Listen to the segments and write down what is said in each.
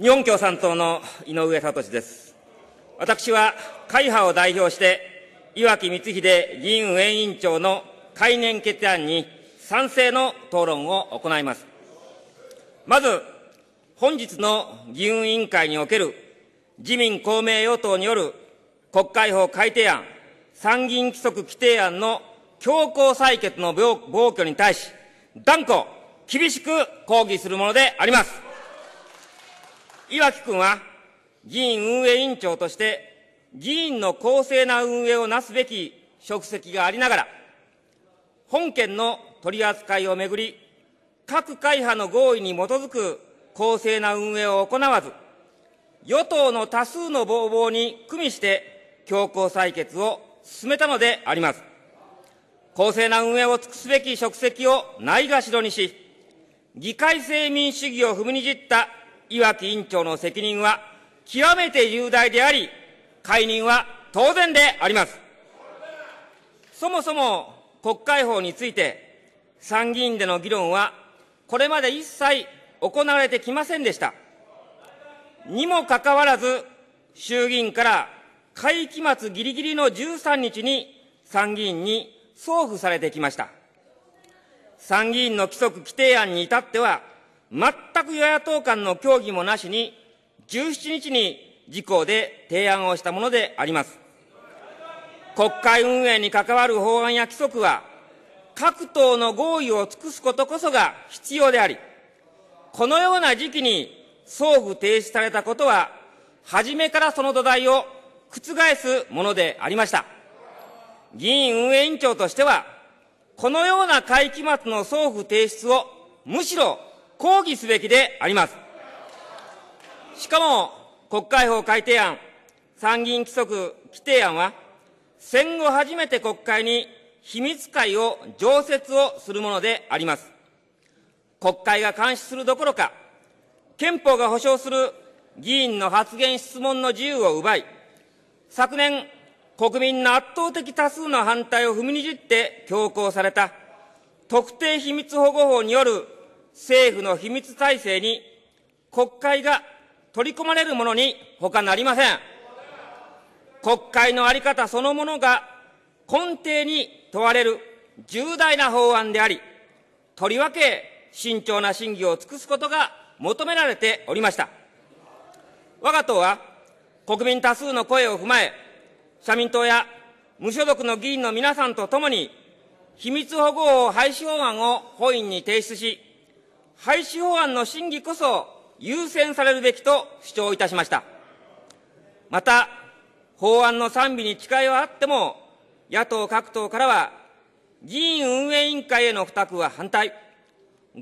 日本共産党の井上聡です。私は会派を代表して、岩木光秀議員運営委員長の改年決案に賛成の討論を行います。まず、本日の議運委員会における自民公明与党による国会法改定案、参議院規則規定案の強行採決の暴挙に対し、断固厳しく抗議するものであります。岩木君は、議員運営委員長として、議員の公正な運営をなすべき職責がありながら、本件の取り扱いをめぐり、各会派の合意に基づく公正な運営を行わず、与党の多数の暴暴に組みして、強行採決を進めたのであります。公正な運営を尽くすべき職責をないがしろにし、議会制民主主義を踏みにじった岩木委員長の責任は極めて重大であり、解任は当然であります。そもそも国会法について、参議院での議論は、これまで一切行われてきませんでした。にもかかわらず、衆議院から会期末ぎりぎりの13日に参議院に送付されてきました。参議院の規則規定案に至っては、全く与野党間の協議もなしに、17日に自公で提案をしたものであります。国会運営に関わる法案や規則は、各党の合意を尽くすことこそが必要であり、このような時期に送付停止されたことは、初めからその土台を覆すものでありました。議員運営委員長としては、このような会期末の送付提出をむしろ抗議すべきであります。しかも、国会法改定案、参議院規則規定案は、戦後初めて国会に秘密会を常設をするものであります。国会が監視するどころか、憲法が保障する議員の発言質問の自由を奪い、昨年、国民の圧倒的多数の反対を踏みにじって強行された、特定秘密保護法による政府の秘密体制に国会が取り込まれるものに他なりません。国会のあり方そのものが根底に問われる重大な法案であり、とりわけ慎重な審議を尽くすことが求められておりました。我が党は国民多数の声を踏まえ、社民党や無所属の議員の皆さんと共に、秘密保護法廃止法案を本院に提出し、廃止法案の審議こそ優先されるべきと主張いたしました。また、法案の賛美に誓いはあっても、野党各党からは、議員運営委員会への付託は反対、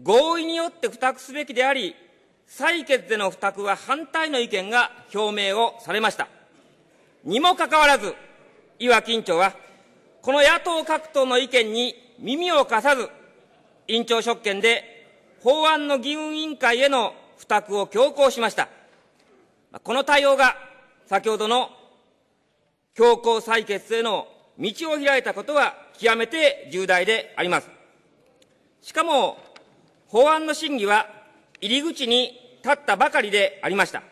合意によって付託すべきであり、採決での付託は反対の意見が表明をされました。にもかかわらず、岩木委員長は、この野党各党の意見に耳を貸さず、委員長職権で法案の議運委員会への付託を強行しました。この対応が、先ほどの強行採決への道を開いたことは極めて重大であります。しかも、法案の審議は入り口に立ったばかりでありました。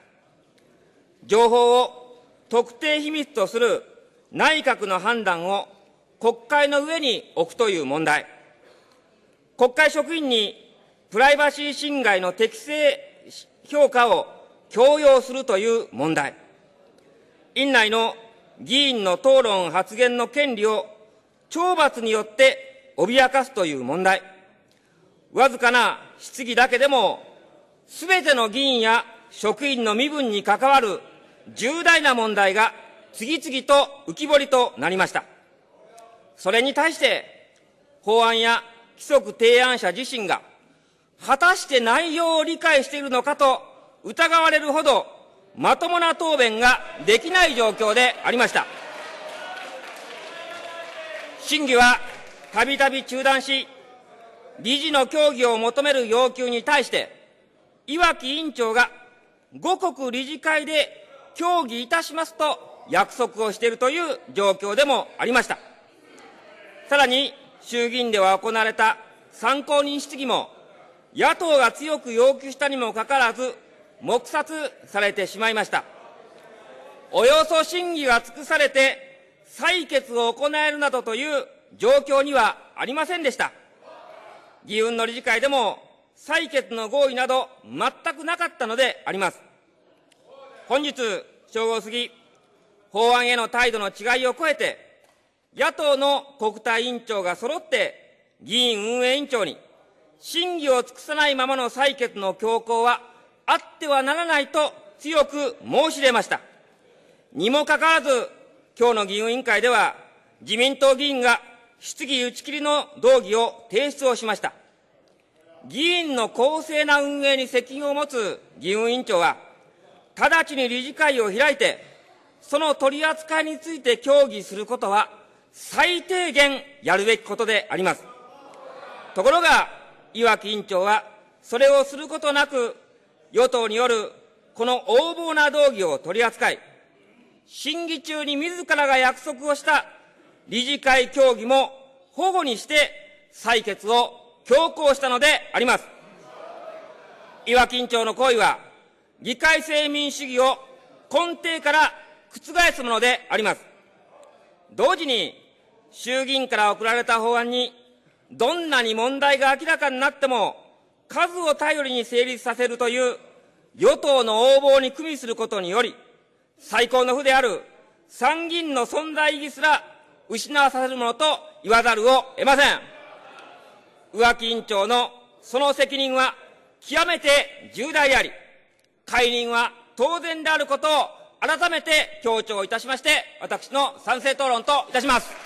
情報を特定秘密とする内閣の判断を国会の上に置くという問題。国会職員にプライバシー侵害の適正評価を強要するという問題、院内の議員の討論発言の権利を懲罰によって脅かすという問題、わずかな質疑だけでも、すべての議員や職員の身分に関わる重大な問題が次々と浮き彫りとなりました。それに対して、法案や規則提案者自身が果たして内容を理解しているのかと疑われるほど、まともな答弁ができない状況でありました。審議はたびたび中断し、理事の協議を求める要求に対して、岩木委員長が五国理事会で協議いたしますと約束をしているという状況でもありました。さらに、衆議院では行われた参考人質疑も野党が強く要求したにもかかわらず、黙殺されてしまいました。およそ審議が尽くされて、採決を行えるなどという状況にはありませんでした。議運の理事会でも採決の合意など全くなかったのであります。本日正午過ぎ、法案への態度の違いを超えて、野党の国対委員長が揃って、議員運営委員長に、真偽を尽くさないままの採決の強行はあってはならないと強く申し出ました。にもかかわらず、今日の議運委員会では、自民党議員が質疑打ち切りの動議を提出をしました。議員の公正な運営に責任を持つ議運委員長は、直ちに理事会を開いて、その取り扱いについて協議することは、最低限やるべきことであります。ところが、岩木委員長は、それをすることなく、与党によるこの横暴な動議を取り扱い、審議中に自らが約束をした理事会協議も保護にして採決を強行したのであります。岩木委員長の行為は、議会制民主主義を根底から覆すものであります。同時に、衆議院から送られた法案にどんなに問題が明らかになっても、数を頼りに成立させるという与党の横暴に組みすることにより、最高の府である参議院の存在意義すら失わさせるものと言わざるを得ません。浮気委員長のその責任は極めて重大であり、解任は当然であることを改めて強調いたしまして、私の賛成討論といたします。